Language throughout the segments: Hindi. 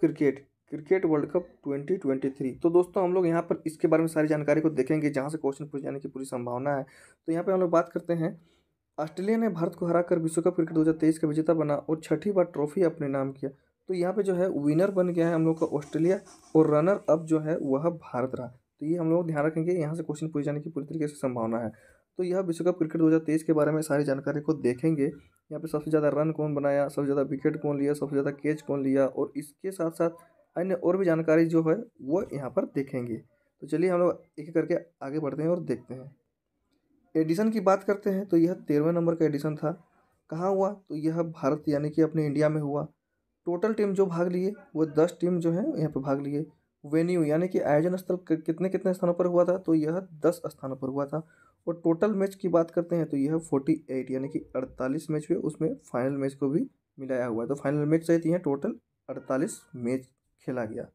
क्रिकेट क्रिकेट वर्ल्ड कप 2023 तो दोस्तों हम लोग यहाँ पर इसके बारे में सारी जानकारी को देखेंगे जहाँ से क्वेश्चन पूछ जाने की पूरी संभावना है तो यहाँ पर हम लोग बात करते हैं ऑस्ट्रेलिया ने भारत को हराकर विश्व कप क्रिकेट 2023 का विजेता बना और छठी बार ट्रॉफी अपने नाम किया तो यहाँ पे जो है विनर बन गया है हम लोग का ऑस्ट्रेलिया और रनर अप जो है वह भारत रहा तो ये हम लोग ध्यान रखेंगे यहाँ से क्वेश्चन पूछ जाने की पूरी तरीके से संभावना है तो यह विश्व कप क्रिकेट दो के बारे में सारी जानकारी को देखेंगे यहाँ पे सबसे ज़्यादा रन कौन बनाया सबसे ज़्यादा विकेट कौन लिया सबसे ज़्यादा कैच कौन लिया और इसके साथ साथ अन्य और भी जानकारी जो है वो यहाँ पर देखेंगे तो चलिए हम लोग एक करके आगे बढ़ते हैं और देखते हैं एडिशन की बात करते हैं तो यह तेरहवें नंबर का एडिशन था कहाँ हुआ तो यह भारत यानी कि अपने इंडिया में हुआ टोटल टीम जो भाग लिए वो दस टीम जो है यहाँ पर भाग लिए वेन्यू यानी कि आयोजन स्थल कितने कितने स्थानों पर हुआ था तो यह दस स्थानों पर हुआ था और टोटल मैच की बात करते हैं तो यह फोर्टी एट यानी कि अड़तालीस मैच हुए उसमें फाइनल मैच को भी मिलाया हुआ है तो फाइनल मैच सहित यहाँ टोटल अड़तालीस मैच खेला गया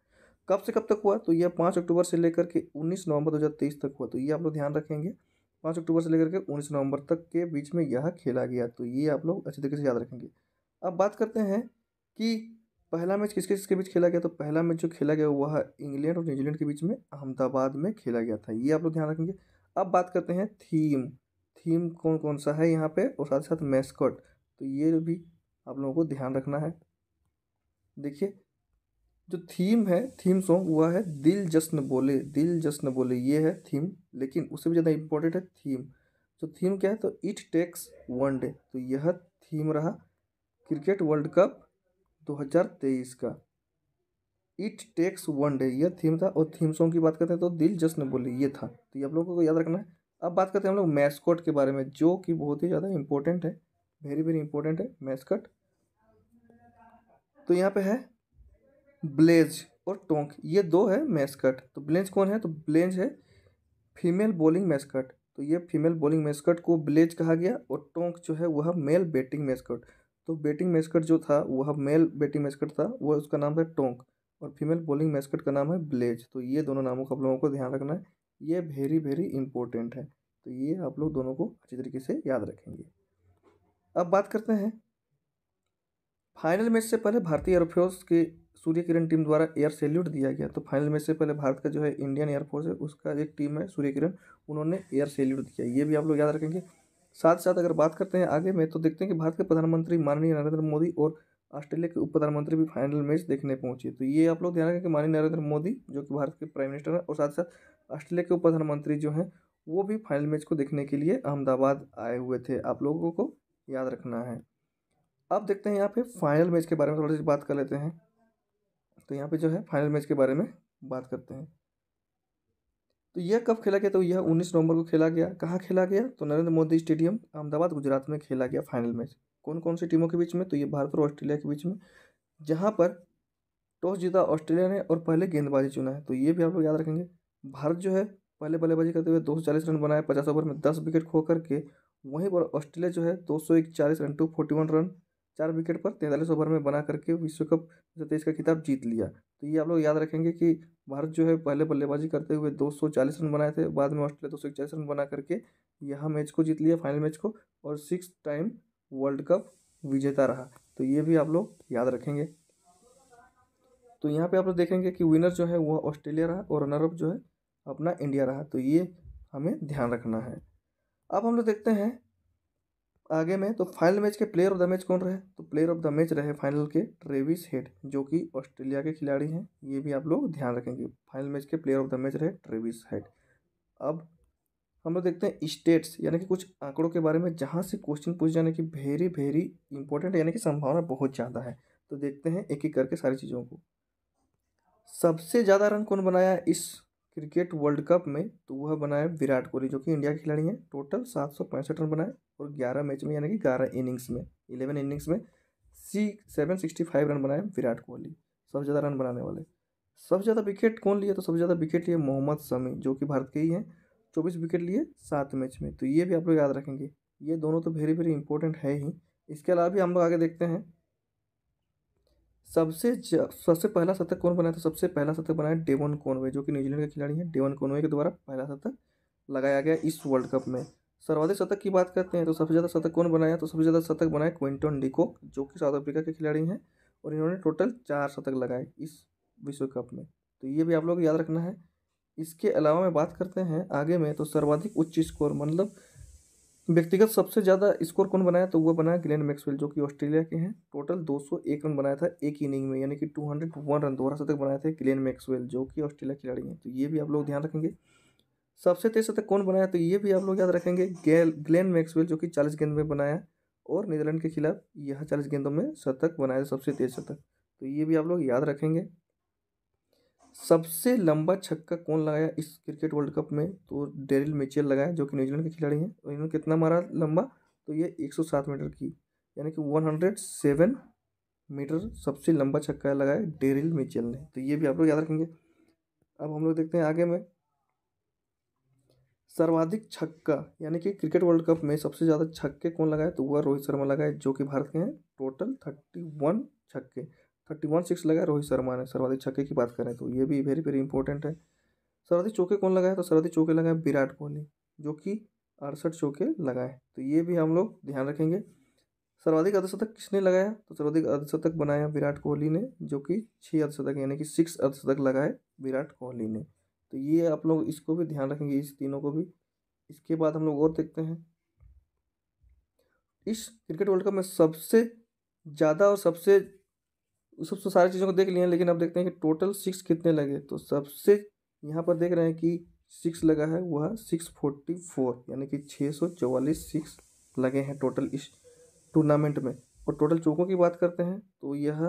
कब से कब तक हुआ तो यह पाँच अक्टूबर से लेकर के उन्नीस नवंबर तेईस तक हुआ तो ये आप लोग ध्यान रखेंगे पाँच अक्टूबर से लेकर के उन्नीस नवंबर तक के बीच में यह खेला गया तो ये आप लोग अच्छी तरीके से याद रखेंगे अब बात करते हैं कि पहला मैच किसके किसके बीच खेला गया तो पहला मैच जो खेला गया वह इंग्लैंड और न्यूजीलैंड के बीच में अहमदाबाद में खेला गया था ये आप लोग ध्यान रखेंगे अब बात करते हैं थीम थीम कौन कौन सा है यहाँ पे और साथ साथ मैस्कॉट तो ये भी आप लोगों को ध्यान रखना है देखिए जो थीम है थीम सॉन्ग वह है दिल जश्न बोले दिल जश्न बोले ये है थीम लेकिन उससे भी ज़्यादा इम्पोर्टेंट है थीम तो थीम क्या है तो इट टेक्स वन डे तो यह थीम रहा क्रिकेट वर्ल्ड कप 2023 का इट टेक्स वन डे ये थीम था और थीम सॉन्ग की बात करते हैं तो दिल जश्न बोले ये था तो ये आप लोगों को याद रखना है अब बात करते हैं हम लोग मैस्कट के बारे में जो कि बहुत ही ज़्यादा इंपॉर्टेंट है वेरी वेरी इंपॉर्टेंट है मैस्कट तो यहाँ पे है ब्लेज और टोंक ये दो है मैस्कट तो ब्लेंज कौन है तो ब्लेंज है फीमेल बॉलिंग मैस्कट तो ये फीमेल बॉलिंग मैस्कट को ब्लेज कहा गया और टोंक जो है वह मेल बैटिंग मैस्कट तो बैटिंग मैस्कट जो था वह मेल बैटिंग मैस्कट था वह उसका नाम है टोंक और फीमेल बॉलिंग मैस्कट का नाम है ब्लेज तो ये दोनों नामों का आप लोगों को ध्यान रखना है ये वेरी वेरी इंपॉर्टेंट है तो ये आप लोग दोनों को अच्छी तरीके से याद रखेंगे अब बात करते हैं फाइनल मैच से पहले भारतीय एयरफोर्स के सूर्य किरण टीम द्वारा एयर सैल्यूट दिया गया तो फाइनल मैच से पहले भारत का जो है इंडियन एयरफोर्स है उसका एक टीम है सूर्य किरण उन्होंने एयर सैल्यूट दिया ये भी आप लोग याद रखेंगे साथ साथ अगर बात करते हैं आगे में तो देखते हैं कि भारत के प्रधानमंत्री माननीय नरेंद्र मोदी और ऑस्ट्रेलिया के उप प्रधानमंत्री भी फाइनल मैच देखने पहुंचे तो ये आप लोग ध्यान रखें कि माननीय नरेंद्र मोदी जो कि भारत के प्राइम मिनिस्टर हैं और साथ साथ ऑस्ट्रेलिया के उप प्रधानमंत्री जो हैं वो भी फाइनल मैच को देखने के लिए अहमदाबाद आए हुए थे आप लोगों को याद रखना है अब देखते हैं यहाँ पे फाइनल मैच के बारे में थोड़ी सी बात कर लेते हैं तो यहाँ पे जो है फाइनल मैच के बारे में बात करते हैं तो यह कब खेला गया तो यह उन्नीस नवंबर को खेला गया कहाँ खेला गया तो नरेंद्र मोदी स्टेडियम अहमदाबाद गुजरात में खेला गया फाइनल मैच कौन कौन सी टीमों के बीच में तो ये भारत और ऑस्ट्रेलिया के बीच में जहाँ पर टॉस जीता ऑस्ट्रेलिया ने और पहले गेंदबाजी चुना है तो ये भी आप लोग याद रखेंगे भारत जो है पहले बल्लेबाजी करते हुए दो रन बनाए पचास ओवर में दस विकेट खो करके वहीं पर ऑस्ट्रेलिया जो है दो रन टू फोर्टी रन चार विकेट पर तैंतालीस ओवर में बना करके विश्व कप दो तेईस का खिताब जीत लिया तो ये आप लोग याद रखेंगे कि भारत जो है पहले बल्लेबाजी करते हुए 240 रन बनाए थे बाद में ऑस्ट्रेलिया दो रन बना करके यह मैच को जीत लिया फाइनल मैच को और सिक्स टाइम वर्ल्ड कप विजेता रहा तो ये भी आप लोग याद रखेंगे तो यहाँ पे आप लोग देखेंगे कि विनर जो है वह ऑस्ट्रेलिया रहा और रनर अप जो है अपना इंडिया रहा तो ये हमें ध्यान रखना है अब हम लोग देखते हैं आगे में तो फाइनल मैच के प्लेयर ऑफ द मैच कौन रहे तो प्लेयर ऑफ द मैच रहे फाइनल के ट्रेविस हेड जो कि ऑस्ट्रेलिया के खिलाड़ी हैं ये भी आप लोग ध्यान रखेंगे फाइनल मैच के प्लेयर ऑफ द मैच रहे ट्रेविस हेड अब हम लोग देखते हैं स्टेट्स यानी कि कुछ आंकड़ों के बारे में जहाँ से क्वेश्चन पूछ जाने की वेरी वेरी इंपॉर्टेंट यानी कि संभावना बहुत ज़्यादा है तो देखते हैं एक एक करके सारी चीज़ों को सबसे ज़्यादा रन कौन बनाया इस क्रिकेट वर्ल्ड कप में तो वह बनाया विराट कोहली जो कि इंडिया के खिलाड़ी हैं टोटल सात सौ पैंसठ रन बनाए और ग्यारह मैच में यानी कि ग्यारह इनिंग्स में इलेवन इनिंग्स में सी सेवन सिक्सटी फाइव रन बनाए विराट कोहली सबसे ज़्यादा रन बनाने वाले सबसे ज़्यादा विकेट कौन लिए तो सबसे ज़्यादा विकेट लिए मोहम्मद शमी जो कि भारत के ही हैं चौबीस विकेट लिए सात मैच में तो ये भी आप लोग याद रखेंगे ये दोनों तो वेरी वेरी इंपॉर्टेंट है ही इसके अलावा भी हम लोग आगे देखते हैं सबसे सबसे पहला शतक कौन बनाया था सबसे पहला शतक बनाया डेवन कॉनवे जो कि न्यूजीलैंड के खिलाड़ी हैं डेवन कॉनवे के द्वारा पहला शतक लगाया गया इस वर्ल्ड कप में सर्वाधिक शतक की बात करते हैं तो सबसे ज़्यादा शतक कौन बनाया तो सबसे ज़्यादा शतक बनाए क्विंटन डिकोक जो कि साउथ अफ्रीका के खिलाड़ी हैं और इन्होंने टोटल चार शतक लगाए इस विश्व कप में तो ये भी आप लोग याद रखना है इसके अलावा मैं बात करते हैं आगे में तो सर्वाधिक उच्च स्कोर मतलब व्यक्तिगत सबसे ज़्यादा स्कोर कौन बनाया तो वो बनाया ग्लेन मैक्सवेल जो कि ऑस्ट्रेलिया के हैं टोटल 201 रन बनाया था एक इनिंग में यानी कि 201 रन दोहरा शतक बनाए थे ग्लेन मैक्सवेल जो कि ऑस्ट्रेलिया खिलाड़ी हैं तो ये भी आप लोग ध्यान रखेंगे सबसे तेज शतक कौन बनाया तो ये भी आप लोग याद रखेंगे ग्लैन मैक्सवेल जो कि चालीस गेंद में बनाया और नीदरलैंड के खिलाफ यह चालीस गेंदों में शतक बनाया सबसे तेज शतक तो ये भी आप लोग याद रखेंगे सबसे लंबा छक्का कौन लगाया इस क्रिकेट वर्ल्ड कप में तो डेरिल मिचेल लगाया जो कि न्यूजीलैंड के खिलाड़ी हैं और तो इन्होंने कितना मारा लंबा तो ये 107 मीटर की यानी कि 107 मीटर सबसे लंबा छक्का लगाया डेरिल मिचेल ने तो ये भी आप लोग याद रखेंगे अब हम लोग देखते हैं आगे में सर्वाधिक छक्का यानी कि क्रिकेट वर्ल्ड कप में सबसे ज़्यादा छक्के कौन लगाए तो वह रोहित शर्मा लगाए जो कि भारत के हैं टोटल थर्टी वन छक्के थर्टी वन सिक्स लगाया रोहित शर्मा ने सर्वाधिक छक्के की बात करें तो ये भी वेरी वेरी इंपॉर्टेंट है सर्वाधिक चौके कौन लगाए तो सर्वाधिक चौके लगाए विराट कोहली जो कि अड़सठ चौके लगाए तो ये भी हम लोग ध्यान रखेंगे सर्वाधिक अर्धशतक किसने लगाया तो सर्वाधिक अर्धशतक बनाया विराट कोहली ने जो कि छः अर्धशतक यानी कि सिक्स अर्धशतक लगाए विराट कोहली ने तो ये आप लोग इसको भी ध्यान रखेंगे इस तीनों को भी इसके बाद हम लोग और देखते हैं इस क्रिकेट वर्ल्ड कप में सबसे ज़्यादा और सबसे सब सब तो सारी चीज़ों को देख लिए हैं लेकिन अब देखते हैं कि टोटल सिक्स कितने लगे तो सबसे यहाँ पर देख रहे हैं कि सिक्स लगा है वह सिक्स फोर्टी फोर यानी कि छः सौ चौवालीस सिक्स लगे हैं टोटल इस टूर्नामेंट में और टोटल चौकों की बात करते हैं तो यह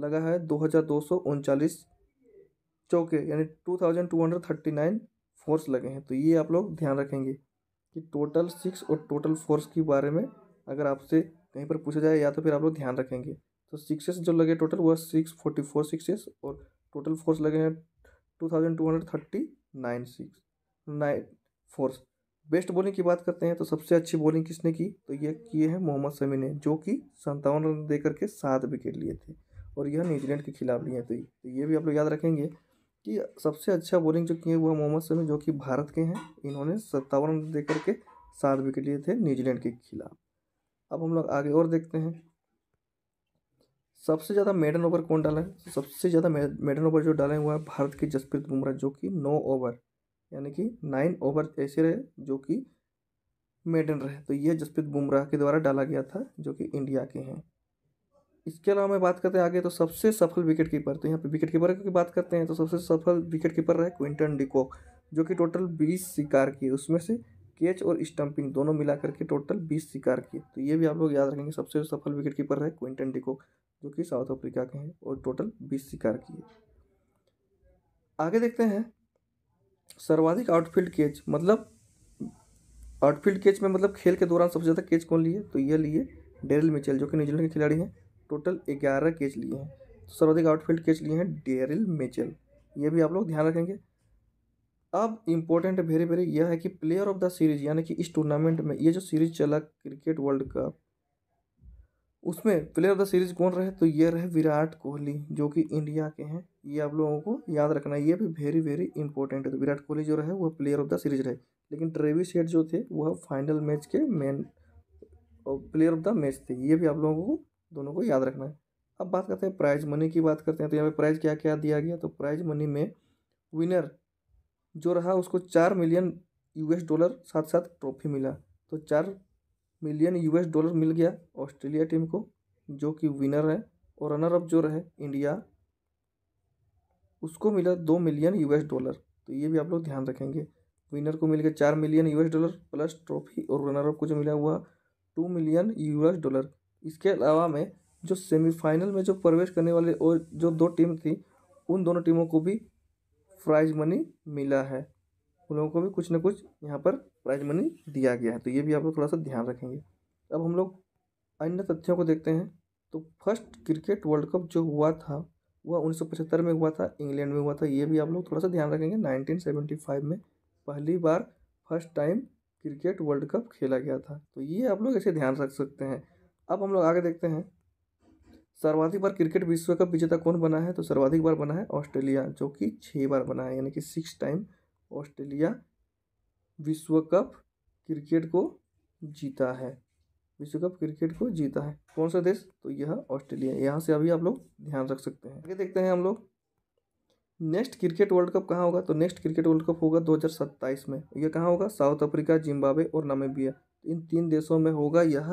लगा है दो हज़ार दो सौ उनचालीस चौके यानी two thousand two hundred thirty nine fours लगे हैं तो ये आप लोग ध्यान रखेंगे कि टोटल सिक्स और टोटल फोर्स के बारे में अगर आपसे कहीं पर पूछा जाए या तो फिर आप लोग ध्यान रखेंगे तो सिक्सेस जो लगे टोटल वह सिक्स फोर्टी फोर सिक्सेस और टोटल फोर्स लगे हैं two thousand two hundred thirty nine six nine fours best bowling की बात करते हैं तो सबसे अच्छी बॉलिंग किसने की तो ये किए हैं मोहम्मद शमी ने जो कि सत्तावन रन दे के सात विकेट लिए थे और यह न्यूजीलैंड के खिलाफ लिए थे तो, तो ये भी आप लोग याद रखेंगे कि सबसे अच्छा बॉलिंग जो किए वह मोहम्मद शमी जो कि भारत के हैं इन्होंने सत्तावन रन दे करके सात विकेट लिए थे न्यूजीलैंड के खिलाफ अब हम लोग आगे और देखते हैं सबसे ज़्यादा मेडन ओवर कौन डाला है सबसे ज़्यादा मेडन ओवर जो डाले हुए हैं भारत के जसप्रीत बुमराह जो कि नौ ओवर यानी कि नाइन ओवर ऐसे रहे जो कि मेडन रहे तो ये जसप्रीत बुमराह के द्वारा डाला गया था जो कि इंडिया के हैं इसके अलावा मैं बात करते हैं आगे तो सबसे सफल विकेट कीपर तो यहाँ पे विकेट कीपर की बात करते हैं तो सबसे सफल विकेट कीपर रहे क्विंटन डिकॉक जो कि टोटल बीस शिकार किए उसमें से कैच और स्टंपिंग दोनों मिला करके टोटल बीस शिकार किए तो ये भी आप लोग याद रखेंगे सबसे सफल विकेट कीपर रहे क्विंटन डिकॉक जो कि साउथ अफ्रीका के हैं और टोटल बीस शिकार किए आगे देखते हैं सर्वाधिक आउटफील्ड कैच मतलब आउटफील्ड कैच में मतलब खेल के दौरान सबसे ज़्यादा कैच कौन लिए तो यह लिए डेरिल मिचेल जो कि न्यूजीलैंड के खिलाड़ी हैं टोटल ग्यारह कैच लिए हैं तो सर्वाधिक आउटफील्ड कैच लिए हैं डेरिल मिचेल ये भी आप लोग ध्यान रखेंगे अब इम्पोर्टेंट वेरी वेरी यह है कि प्लेयर ऑफ द सीरीज यानी कि इस टूर्नामेंट में ये जो सीरीज चला क्रिकेट वर्ल्ड कप उसमें प्लेयर ऑफ द सीरीज कौन रहे तो ये रहे विराट कोहली जो कि इंडिया के हैं ये आप लोगों को याद रखना ये भी वेरी वेरी इंपॉर्टेंट है तो विराट कोहली जो रहे वह प्लेयर ऑफ द सीरीज रहे लेकिन ट्रेविस हेड जो थे वह फाइनल मैच के main player of the match थे ये भी आप लोगों को दोनों को याद रखना है अब बात करते हैं प्राइज मनी की बात करते हैं तो यहाँ पर प्राइज क्या क्या दिया गया तो प्राइज मनी में विनर जो रहा उसको चार मिलियन यूएस डॉलर साथ साथ ट्रॉफी मिला तो चार मिलियन यूएस डॉलर मिल गया ऑस्ट्रेलिया टीम को जो कि विनर है और रनर अप जो रहे इंडिया उसको मिला दो मिलियन यूएस डॉलर तो ये भी आप लोग ध्यान रखेंगे विनर को मिल गया चार million US dollar plus trophy और रनर अप को जो मिला हुआ टू मिलियन यूएस डॉलर इसके अलावा में जो सेमीफाइनल में जो प्रवेश करने वाले और जो दो टीम थी उन दोनों टीमों को भी प्राइज मनी मिला है उन लोगों को भी कुछ ना कुछ यहाँ पर प्राइज़ मनी दिया गया है तो ये भी आप लोग थोड़ा सा ध्यान रखेंगे अब हम लोग अन्य तथ्यों को देखते हैं तो फर्स्ट क्रिकेट वर्ल्ड कप जो हुआ था वह उन्नीस में हुआ था इंग्लैंड में हुआ था ये भी आप लोग थोड़ा सा ध्यान रखेंगे फाइव में पहली बार first time cricket world cup खेला गया था तो ये आप लोग ऐसे ध्यान रख सकते हैं अब हम लोग आगे देखते हैं सर्वाधिक बार क्रिकेट विश्व कप विजेता कौन बना है तो सर्वाधिक बार बना है ऑस्ट्रेलिया जो कि छः बार बना है यानी कि सिक्स टाइम ऑस्ट्रेलिया विश्व कप क्रिकेट को जीता है विश्व कप क्रिकेट को जीता है कौन सा देश तो यह ऑस्ट्रेलिया यहाँ से अभी आप लोग ध्यान रख सकते हैं आगे देखते हैं हम लोग नेक्स्ट क्रिकेट वर्ल्ड कप कहाँ होगा तो नेक्स्ट क्रिकेट वर्ल्ड कप होगा 2027 में यह कहाँ होगा साउथ अफ्रीका जिम्बाब्वे और नामेबिया तो इन तीन देशों में होगा यह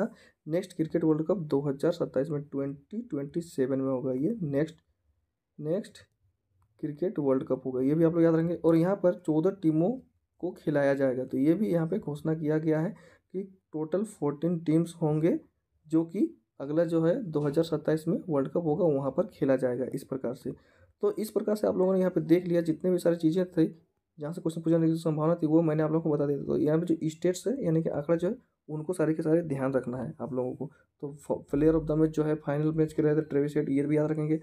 नेक्स्ट क्रिकेट वर्ल्ड कप 2027 में 2027 में होगा ये next next cricket world cup होगा ये भी आप लोग याद रखेंगे और यहाँ पर चौदह टीमों को खिलाया जाएगा तो ये भी यहाँ पे घोषणा किया गया है कि टोटल फोर्टीन टीम्स होंगे जो कि अगला जो है दो में वर्ल्ड कप होगा वहाँ पर खेला जाएगा इस प्रकार से तो इस प्रकार से आप लोगों ने यहाँ पर देख लिया जितने भी सारी चीज़ें थी जहाँ से क्वेश्चन पूछने की संभावना थी वो मैंने आप लोगों को बता दिया तो यहाँ पे जो स्टेट्स है यानी कि आंकड़ा जो है उनको सारे के सारे ध्यान रखना है आप लोगों को तो प्लेयर ऑफ द मैच जो है फाइनल मैच के रहे थे ट्रेविस हेड ये भी याद रखेंगे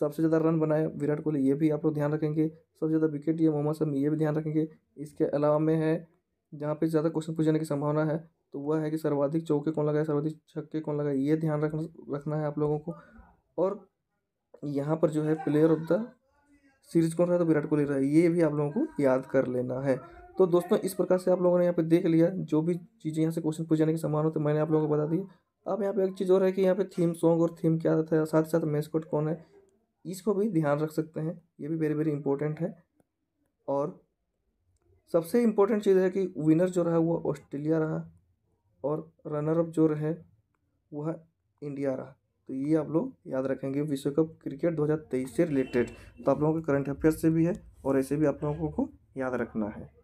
सबसे ज़्यादा रन बनाए विराट कोहली ये भी आप लोग ध्यान रखेंगे सबसे ज़्यादा विकेट ये मोहम्मद शमी ये भी ध्यान रखेंगे इसके अलावा में है जहाँ पे ज़्यादा क्वेश्चन पूछने की संभावना है तो वह है कि सर्वाधिक चौके कौन लगाए सर्वाधिक छक्के कौन लगाए ये ध्यान रखना रखना है आप लोगों को और यहाँ पर जो है प्लेयर ऑफ द सीरीज कौन रहा है तो विराट कोहली रहा ये भी आप लोगों को याद कर लेना है तो दोस्तों इस प्रकार से आप लोगों ने यहाँ पे देख लिया जो भी चीज़ें यहाँ से क्वेश्चन पूछ जाने की संभावना तो मैंने आप लोगों को बता दी अब यहाँ पे एक चीज़ और है कि यहाँ पे थीम सॉन्ग और थीम क्या था साथ ही साथ मेस्कोट कौन है इसको भी ध्यान रख सकते हैं ये भी वेरी वेरी इंपॉर्टेंट है और सबसे इम्पोर्टेंट चीज़ है कि विनर जो रहा वो ऑस्ट्रेलिया रहा और रनर अप जो रहे वह इंडिया रहा तो ये आप लोग याद रखेंगे विश्व कप क्रिकेट 2023 से रिलेटेड तो आप लोगों के करंट अफेयर्स से भी है और ऐसे भी आप लोगों को याद रखना है